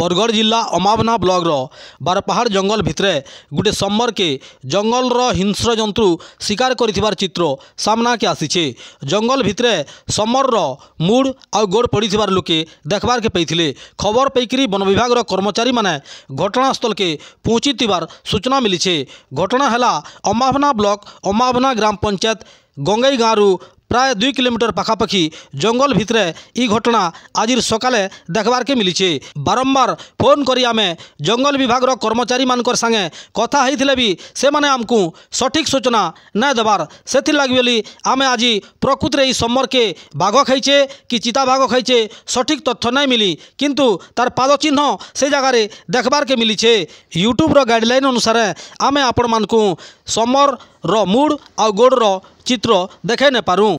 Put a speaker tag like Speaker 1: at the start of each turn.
Speaker 1: ବରଗଡ଼ ଜିଲ୍ଲା ଅମାବନା ବ୍ଲକର ବାରପାହାଡ଼ ଜଙ୍ଗଲ ଭିତରେ ଗୋଟେ ସମ୍ବରକେ ଜଙ୍ଗଲର ହିଂସ୍ର ଜନ୍ତୁ ଶିକାର କରିଥିବାର ଚିତ୍ର ସାମ୍ନାକେ ଆସିଛେ ଜଙ୍ଗଲ ଭିତରେ ସମ୍ବରର ମୁଡ଼ ଆଉ ଗୋଡ଼ ପଡ଼ିଥିବାର ଲୋକେ ଦେଖବାର୍କେ ପାଇଥିଲେ ଖବର ପାଇକରି ବନ ବିଭାଗର କର୍ମଚାରୀମାନେ ଘଟଣାସ୍ଥଳକେ ପହଞ୍ଚିଥିବାର ସୂଚନା ମିଳିଛେ ଘଟଣା ହେଲା ଅମାବନା ବ୍ଲକ ଅମାବନା ଗ୍ରାମ ପଞ୍ଚାୟତ ଗଙ୍ଗେଇ ଗାଁରୁ প্রায় দুই কিলোমিটর পাখাপাখি জঙ্গল ভিতরে ই ঘটনা আজির সকালে দেখবারকে মিলিছে বারম্বার ফোন করে আমি জঙ্গল বিভাগর কর্মচারী মানকর সাগে কথা হয়েলে বি সে আমি সঠিক সূচনা না দেবার সেগি বলে আমি আজি প্রকৃতরে এই সম্মর্কে বাঘ খাইছে কি চিতা বাঘ খাইছে সঠিক তথ্য নাই মিলি কিন্তু তার পাদচিহ্ন সে জায়গায় দেখবারকে মিলিছে ইউট্যুব্র গাইডলাইন অনুসারে আমি আপন মানুষ সমর র মুড আউ গোড়র চিত্র দেখাই নেপারু